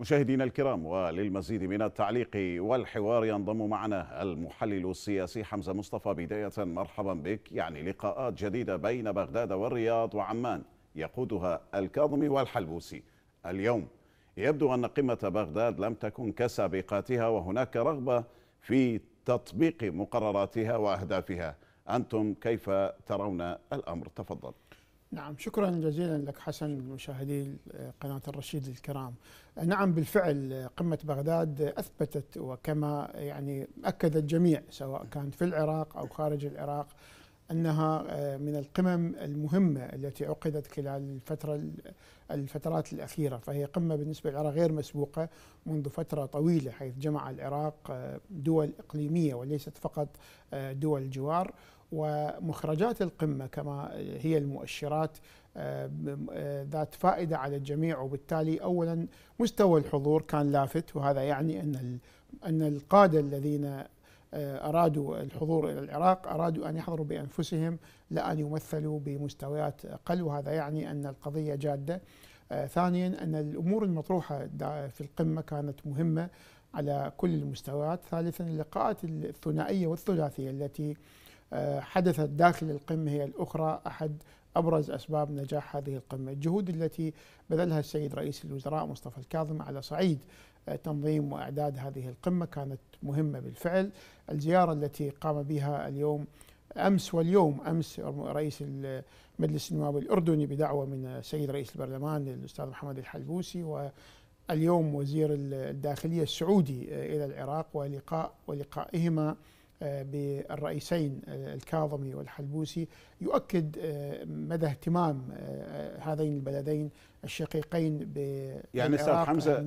مشاهدينا الكرام وللمزيد من التعليق والحوار ينضم معنا المحلل السياسي حمزه مصطفى بدايه مرحبا بك يعني لقاءات جديده بين بغداد والرياض وعمان يقودها الكاظمي والحلبوسي اليوم يبدو ان قمه بغداد لم تكن كسابقاتها وهناك رغبه في تطبيق مقرراتها واهدافها انتم كيف ترون الامر تفضل نعم شكرا جزيلا لك حسن مشاهدي آه، قناة الرشيد الكرام آه، نعم بالفعل آه، قمة بغداد أثبتت وكما يعني أكد الجميع سواء كان في العراق أو خارج العراق أنها من القمم المهمة التي عقدت خلال الفترة الفترات الأخيرة فهي قمة بالنسبة للعراق غير مسبوقة منذ فترة طويلة حيث جمع العراق دول إقليمية وليست فقط دول الجوار ومخرجات القمة كما هي المؤشرات آه، آه، ذات فائدة على الجميع وبالتالي أولا مستوى الحضور كان لافت وهذا يعني أن أن القادة الذين آه، أرادوا الحضور إلى العراق أرادوا أن يحضروا بأنفسهم لا ان يمثلوا بمستويات أقل وهذا يعني أن القضية جادة ثانيا أن الأمور المطروحة في القمة كانت مهمة على كل المستويات ثالثا اللقاءات الثنائية والثلاثية التي حدثت داخل القمة هي الأخرى أحد أبرز أسباب نجاح هذه القمة الجهود التي بذلها السيد رئيس الوزراء مصطفى الكاظم على صعيد آه، تنظيم وإعداد هذه القمة كانت مهمة بالفعل الزيارة التي قام بها اليوم امس واليوم امس رئيس مجلس النواب الاردني بدعوه من السيد رئيس البرلمان الاستاذ محمد الحلبوسي واليوم وزير الداخليه السعودي آه، الى العراق ولقاء ولقائهما بالرئيسين آه، الكاظمي والحلبوسي يؤكد آه، مدى اهتمام آه، هذين البلدين الشقيقين ب يعني استاذ حمزه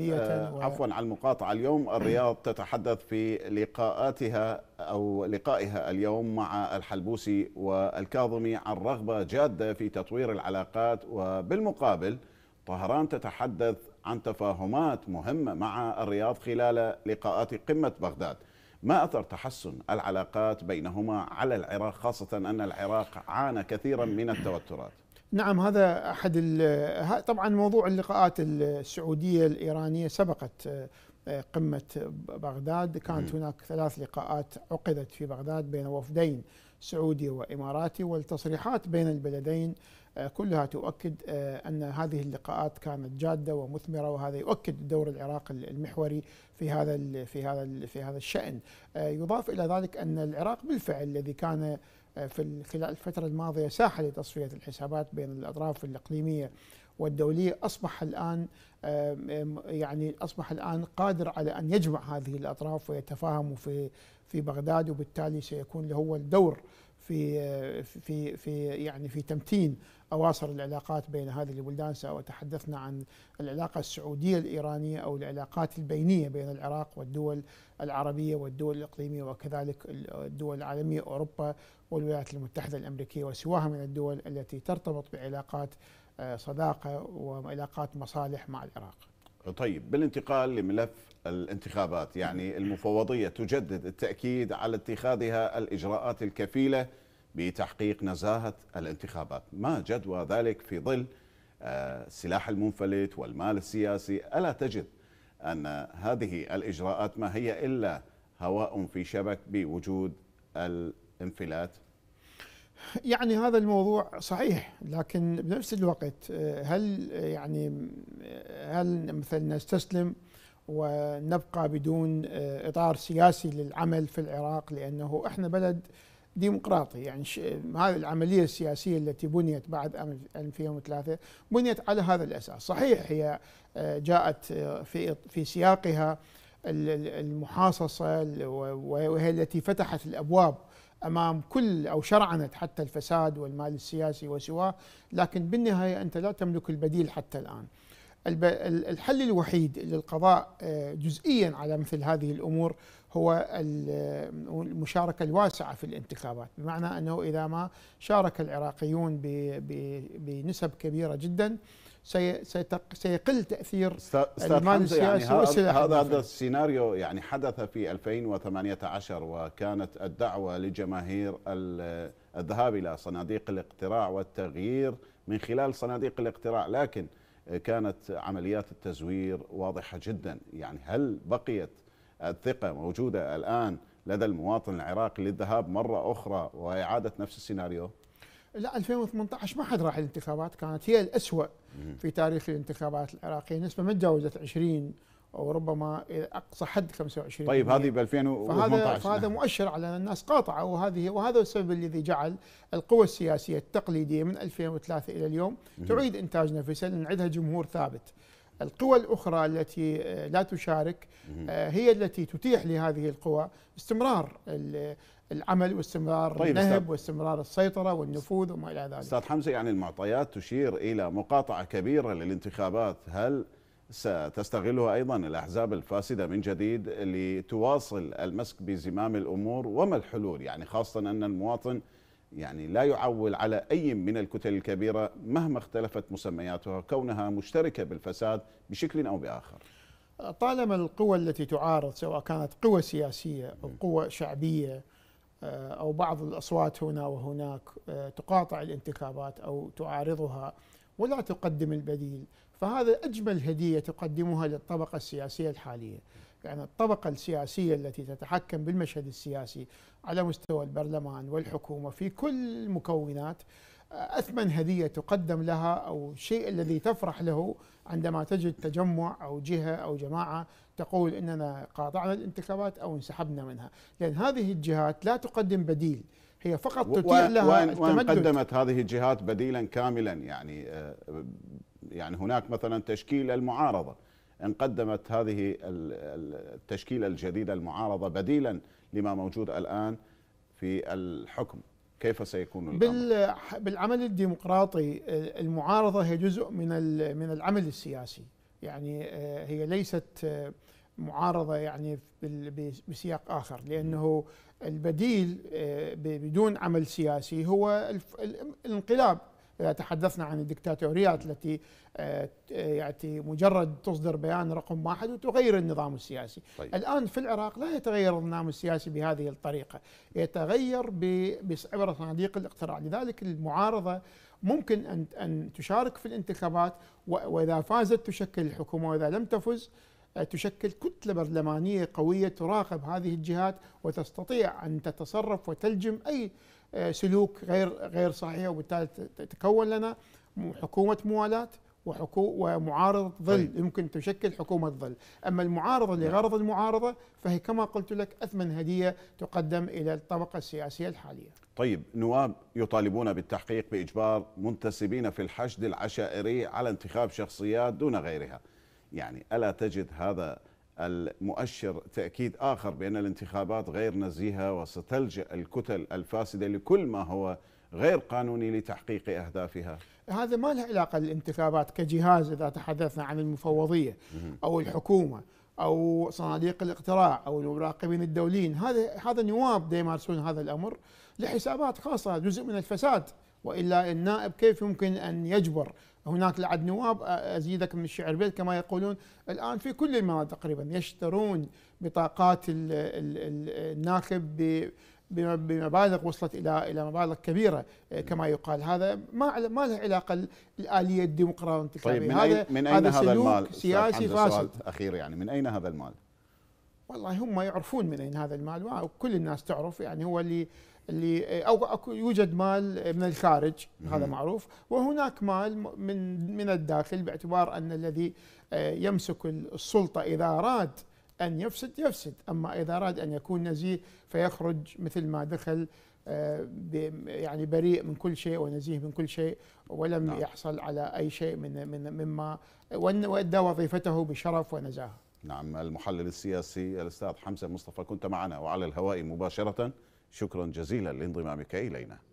و... عفوا على المقاطعه اليوم الرياض تتحدث في لقاءاتها او لقائها اليوم مع الحلبوسي والكاظمي عن رغبه جاده في تطوير العلاقات وبالمقابل طهران تتحدث عن تفاهمات مهمه مع الرياض خلال لقاءات قمه بغداد ما أثر تحسن العلاقات بينهما على العراق خاصة أن العراق عانى كثيرا من التوترات نعم هذا أحد طبعا موضوع اللقاءات السعودية الإيرانية سبقت آه، قمة بغداد كانت هناك ثلاث لقاءات عقدت في بغداد بين وفدين سعودي وإماراتي والتصريحات بين البلدين آه، كلها تؤكد آه، أن هذه اللقاءات كانت جادة ومثمرة وهذا يؤكد دور العراق المحوري في هذا في هذا في هذا الشأن آه، يضاف إلى ذلك أن العراق بالفعل الذي كان في خلال الفترة الماضية ساحة لتصفية الحسابات بين الأطراف الإقليمية والدولية أصبح الآن يعني أصبح الآن قادر على أن يجمع هذه الأطراف ويتفاهم في في بغداد وبالتالي سيكون له الدور في في في يعني في تمتين اواصر العلاقات بين هذه البلدان سواء تحدثنا عن العلاقه السعوديه الايرانيه او العلاقات البينيه بين العراق والدول العربيه والدول الاقليميه وكذلك الدول العالميه اوروبا والولايات المتحده الامريكيه وسواها من الدول التي ترتبط بعلاقات آه، صداقه وعلاقات مصالح مع العراق. طيب بالانتقال لملف الانتخابات يعني المفوضيه تجدد التاكيد على اتخاذها الاجراءات الكفيله بتحقيق نزاهه الانتخابات، ما جدوى ذلك في ظل السلاح آه، المنفلت والمال السياسي، الا تجد ان هذه الاجراءات ما هي الا هواء في شبك بوجود الانفلات؟ يعني هذا الموضوع صحيح لكن بنفس الوقت آه، هل آه، يعني آه، هل مثلا نستسلم ونبقى بدون اطار سياسي للعمل في العراق لانه احنا بلد ديمقراطي يعني هذه العمليه السياسيه التي بنيت بعد 2003 بنيت على هذا الاساس، صحيح هي جاءت في في سياقها المحاصصه وهي التي فتحت الابواب امام كل او شرعنت حتى الفساد والمال السياسي وسواه لكن بالنهايه انت لا تملك البديل حتى الان الحل الوحيد للقضاء آه، جزئيا على مثل هذه الامور هو المشاركه الواسعه في الانتخابات، بمعنى انه اذا ما شارك العراقيون بنسب كبيره جدا سيقل تاثير المال يعني السياسي يعني هذا هذا السيناريو يعني حدث في 2018 وكانت الدعوه لجماهير الذهاب الى صناديق الاقتراع والتغيير من خلال صناديق الاقتراع لكن كانت عمليات التزوير واضحه جدا يعني هل بقيت الثقه موجوده الان لدى المواطن العراقي للذهاب مره اخرى واعاده نفس السيناريو لا 2018 ما حد راح الانتخابات كانت هي الاسوء في تاريخ الانتخابات العراقية نسبة ما تجاوزت 20 او ربما اقصى حد 25 طيب هذه ب 2018 فهذا, نعم. فهذا مؤشر على ان الناس قاطعه وهذه وهذا السبب الذي جعل القوى السياسيه التقليديه من 2003 الى اليوم تعيد انتاج نفسها لان عندها جمهور ثابت القوى الأخرى التي آه، لا تشارك آه، هي التي تتيح لهذه القوى استمرار العمل واستمرار طيب النهب واستمرار السيطرة والنفوذ وما إلى ذلك أستاذ حمزة يعني المعطيات تشير إلى مقاطعة كبيرة للانتخابات هل ستستغلها أيضا الأحزاب الفاسدة من جديد لتواصل المسك بزمام الأمور وما الحلول يعني خاصة أن المواطن يعني لا يعول على أي من الكتل الكبيرة مهما اختلفت مسمياتها كونها مشتركة بالفساد بشكل أو بآخر طالما القوى التي تعارض سواء كانت قوى سياسية أو قوى شعبية آه، أو بعض الأصوات هنا وهناك آه، تقاطع الانتخابات أو تعارضها ولا تقدم البديل فهذا أجمل هدية تقدمها للطبقة السياسية الحالية يعني الطبقة السياسية التي تتحكم بالمشهد السياسي على مستوى البرلمان والحكومة في كل المكونات آه، أثمن هدية تقدم لها أو الشيء الذي تفرح له عندما تجد تجمع أو جهة أو جماعة تقول إننا قاطعنا الانتخابات أو انسحبنا منها لأن هذه الجهات لا تقدم بديل هي فقط تتيح لها وان التمدد وان قدمت هذه الجهات بديلا كاملا يعني آه، يعني هناك مثلا تشكيل المعارضه إن قدمت هذه التشكيلة الجديدة المعارضة بديلا لما موجود الآن في الحكم كيف سيكون الأمر؟ بالعمل الديمقراطي المعارضة هي جزء من من العمل السياسي يعني آه، هي ليست آه، معارضة يعني بسياق آخر لأنه البديل آه، بدون عمل سياسي هو الانقلاب إذا تحدثنا عن الدكتاتوريات التي يعني مجرد تصدر بيان رقم واحد وتغير النظام السياسي طيب. الآن في العراق لا يتغير النظام السياسي بهذه الطريقة يتغير عبر صناديق الاقتراع لذلك المعارضة ممكن أن, أن تشارك في الانتخابات وإذا فازت تشكل الحكومة وإذا لم تفز آه، تشكل كتلة برلمانية قوية تراقب هذه الجهات وتستطيع أن تتصرف وتلجم أي آه، سلوك غير غير صحيح وبالتالي تتكون لنا حكومه موالاه وحكو ومعارضة ظل طيب. يمكن تشكل حكومة ظل أما المعارضة لغرض نعم. المعارضة فهي كما قلت لك أثمن هدية تقدم إلى الطبقة السياسية الحالية طيب نواب يطالبون بالتحقيق بإجبار منتسبين في الحشد العشائري على انتخاب شخصيات دون غيرها يعني ألا تجد هذا المؤشر تأكيد آخر بأن الانتخابات غير نزيهة وستلجأ الكتل الفاسدة لكل ما هو غير قانوني لتحقيق أهدافها هذا ما له علاقة للانتخابات كجهاز إذا تحدثنا عن المفوضية أو الحكومة أو صناديق الاقتراع أو المراقبين الدوليين هذا هذا نواب يمارسون هذا الأمر لحسابات خاصة جزء من الفساد وإلا النائب كيف يمكن أن يجبر هناك لعد نواب ازيدك من الشعر بيت كما يقولون الان في كل المناطق تقريبا يشترون بطاقات الناخب بمبالغ وصلت الى الى مبالغ كبيره كما يقال هذا ما ما له علاقه الاليه الديمقراطيه طيب من هذا من اين هذا, هذا المال سياسي فاسد اخير يعني من اين هذا المال؟ والله هم يعرفون من اين هذا المال وكل الناس تعرف يعني هو اللي اللي او يوجد مال من الخارج هذا معروف وهناك مال من من الداخل باعتبار ان الذي آه، يمسك السلطه اذا اراد ان يفسد يفسد اما اذا اراد ان يكون نزيه فيخرج مثل ما دخل آه، يعني بريء من كل شيء ونزيه من كل شيء ولم نعم. يحصل على اي شيء من من مما وادى وظيفته بشرف ونزاهه نعم المحلل السياسي الأستاذ حمزة مصطفى كنت معنا وعلى الهواء مباشرة شكرا جزيلا لانضمامك إلينا